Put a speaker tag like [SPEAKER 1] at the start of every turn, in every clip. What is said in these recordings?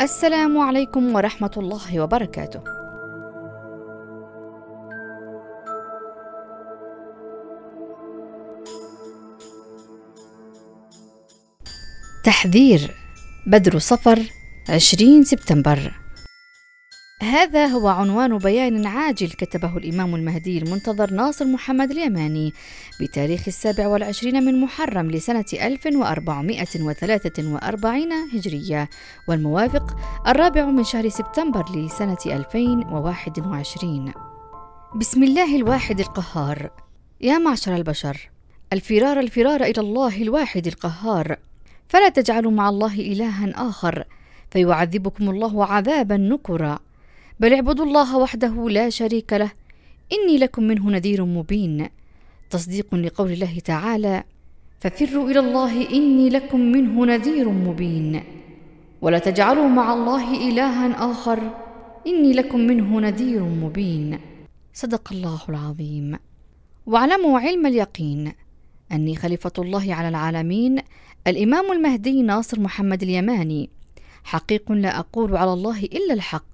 [SPEAKER 1] السلام عليكم ورحمة الله وبركاته. تحذير بدر صفر 20 سبتمبر هذا هو عنوان بيان عاجل كتبه الإمام المهدي المنتظر ناصر محمد اليماني بتاريخ السابع والعشرين من محرم لسنة 1443 هجرية والموافق الرابع من شهر سبتمبر لسنة 2021 بسم الله الواحد القهار يا معشر البشر الفرار الفرار إلى الله الواحد القهار فلا تجعلوا مع الله إلها آخر فيعذبكم الله عذابا نكرا بل اعبدوا الله وحده لا شريك له إني لكم منه نذير مبين تصديق لقول الله تعالى ففروا إلى الله إني لكم منه نذير مبين ولا تجعلوا مع الله إلها آخر إني لكم منه نذير مبين صدق الله العظيم واعلموا علم اليقين أني خليفة الله على العالمين الإمام المهدي ناصر محمد اليماني حقيق لا أقول على الله إلا الحق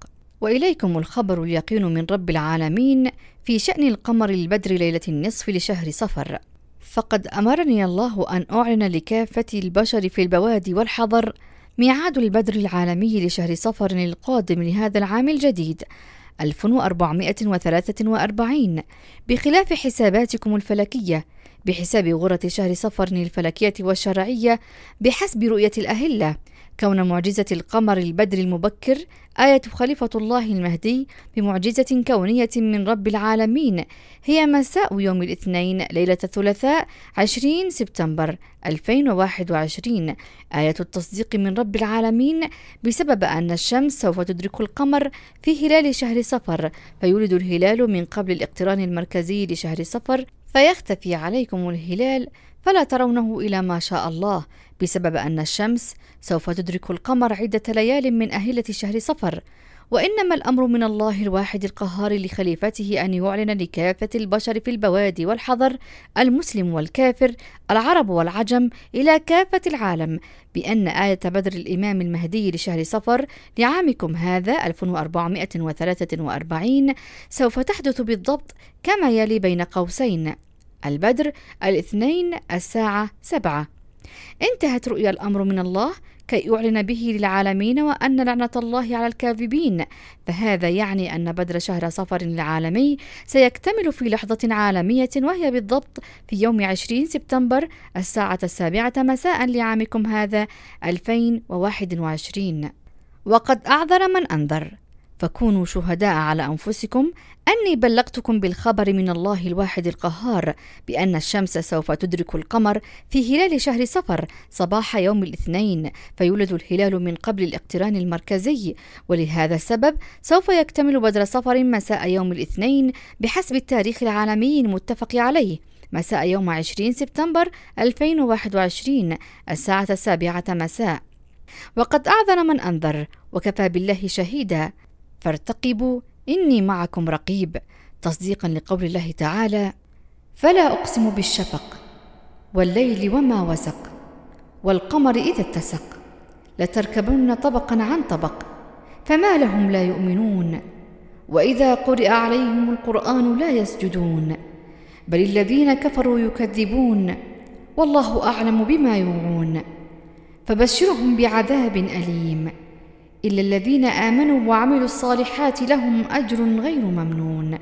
[SPEAKER 1] واليكم الخبر اليقين من رب العالمين في شان القمر البدر ليله النصف لشهر صفر فقد امرني الله ان اعلن لكافه البشر في البوادي والحضر ميعاد البدر العالمي لشهر صفر القادم لهذا العام الجديد 1443 بخلاف حساباتكم الفلكيه بحساب غرة شهر صفر الفلكية والشرعية بحسب رؤية الأهلة كون معجزة القمر البدر المبكر آية خليفة الله المهدي بمعجزة كونية من رب العالمين هي مساء يوم الاثنين ليلة الثلاثاء 20 سبتمبر 2021 آية التصديق من رب العالمين بسبب أن الشمس سوف تدرك القمر في هلال شهر صفر فيولد الهلال من قبل الاقتران المركزي لشهر صفر فيختفي عليكم الهلال فلا ترونه إلى ما شاء الله بسبب أن الشمس سوف تدرك القمر عدة ليال من أهلة شهر صفر وإنما الأمر من الله الواحد القهار لخليفته أن يعلن لكافة البشر في البوادي والحضر المسلم والكافر العرب والعجم إلى كافة العالم بأن آية بدر الإمام المهدي لشهر صفر لعامكم هذا 1443 سوف تحدث بالضبط كما يلي بين قوسين البدر الاثنين الساعة سبعة انتهت رؤيا الأمر من الله كي يعلن به للعالمين وأن لعنة الله على الكاذبين فهذا يعني أن بدر شهر صفر العالمي سيكتمل في لحظة عالمية وهي بالضبط في يوم 20 سبتمبر الساعة السابعة مساء لعامكم هذا 2021 وقد أعذر من أنذر فكونوا شهداء على انفسكم اني بلغتكم بالخبر من الله الواحد القهار بان الشمس سوف تدرك القمر في هلال شهر صفر صباح يوم الاثنين فيولد الهلال من قبل الاقتران المركزي ولهذا السبب سوف يكتمل بدر صفر مساء يوم الاثنين بحسب التاريخ العالمي المتفق عليه مساء يوم 20 سبتمبر 2021 الساعة السابعة مساء وقد أعذر من أنذر وكفى بالله شهيدا فارتقبوا إني معكم رقيب تصديقا لقول الله تعالى فلا أقسم بالشفق والليل وما وسق والقمر إذا اتسق لتركبن طبقا عن طبق فما لهم لا يؤمنون وإذا قرئ عليهم القرآن لا يسجدون بل الذين كفروا يكذبون والله أعلم بما يوعون فبشرهم بعذاب أليم إلا الذين آمنوا وعملوا الصالحات لهم أجر غير ممنون.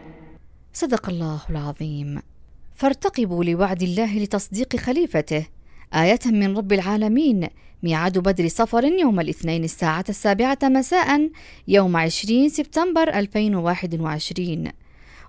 [SPEAKER 1] صدق الله العظيم. فارتقبوا لوعد الله لتصديق خليفته آية من رب العالمين ميعاد بدر صفر يوم الاثنين الساعة السابعة مساء يوم 20 سبتمبر 2021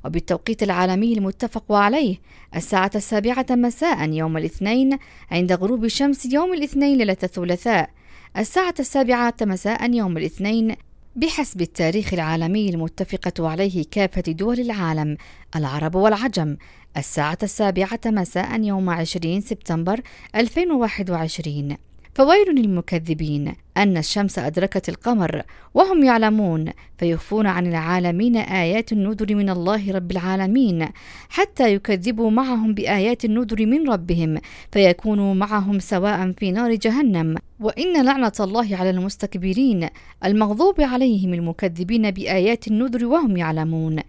[SPEAKER 1] وبالتوقيت العالمي المتفق عليه الساعة السابعة مساء يوم الاثنين عند غروب شمس يوم الاثنين ليلة الثلاثاء الساعة السابعة مساء يوم الاثنين بحسب التاريخ العالمي المتفقة عليه كافة دول العالم العرب والعجم الساعة السابعة مساء يوم 20 سبتمبر 2021 فويل للمكذبين أن الشمس أدركت القمر وهم يعلمون فيخفون عن العالمين آيات النذر من الله رب العالمين حتى يكذبوا معهم بآيات النذر من ربهم فيكونوا معهم سواء في نار جهنم وإن لعنة الله على المستكبرين المغضوب عليهم المكذبين بآيات النذر وهم يعلمون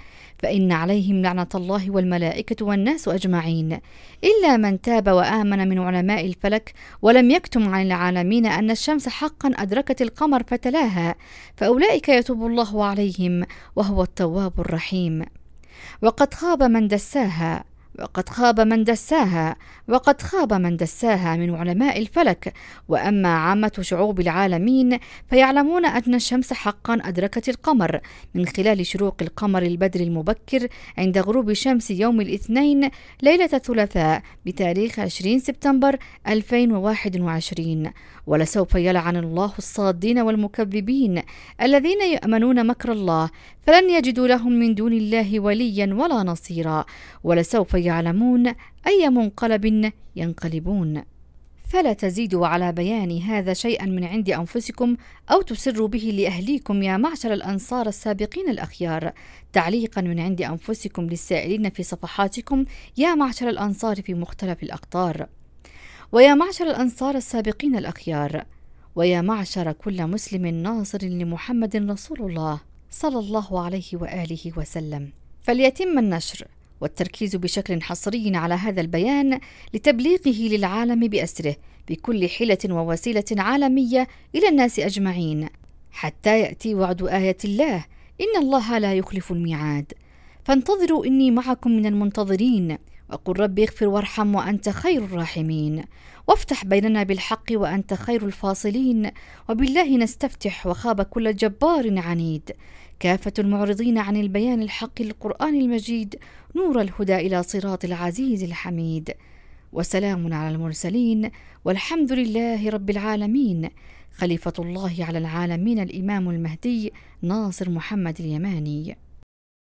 [SPEAKER 1] فإن عليهم لعنة الله والملائكة والناس أجمعين إلا من تاب وآمن من علماء الفلك ولم يكتم عن العالمين أن الشمس حقا أدركت القمر فتلاها فأولئك يتوب الله عليهم وهو التواب الرحيم وقد خاب من دساها وقد خاب من دساها وقد خاب من دساها من علماء الفلك واما عامه شعوب العالمين فيعلمون ان الشمس حقا ادركت القمر من خلال شروق القمر البدر المبكر عند غروب شمس يوم الاثنين ليله الثلاثاء بتاريخ 20 سبتمبر 2021 ولسوف يلعن الله الصادين والمكذبين الذين يؤمنون مكر الله فلن يجدوا لهم من دون الله وليا ولا نصيرا ولسوف يعلمون أي منقلب ينقلبون فلا تزيدوا على بيان هذا شيئا من عند انفسكم او تسروا به لاهليكم يا معشر الانصار السابقين الاخيار تعليقا من عند انفسكم للسائلين في صفحاتكم يا معشر الانصار في مختلف الاقطار ويا معشر الانصار السابقين الاخيار ويا معشر كل مسلم ناصر لمحمد رسول الله صلى الله عليه واله وسلم فليتم النشر والتركيز بشكل حصري على هذا البيان لتبليغه للعالم باسره بكل حيله ووسيله عالميه الى الناس اجمعين حتى ياتي وعد ايه الله ان الله لا يخلف الميعاد فانتظروا اني معكم من المنتظرين وقل رب اغفر وارحم وانت خير الراحمين وافتح بيننا بالحق وانت خير الفاصلين وبالله نستفتح وخاب كل جبار عنيد كافة المعرضين عن البيان الحق للقرآن المجيد نور الهدى إلى صراط العزيز الحميد وسلام على المرسلين والحمد لله رب العالمين خليفة الله على العالمين الإمام المهدي ناصر محمد اليماني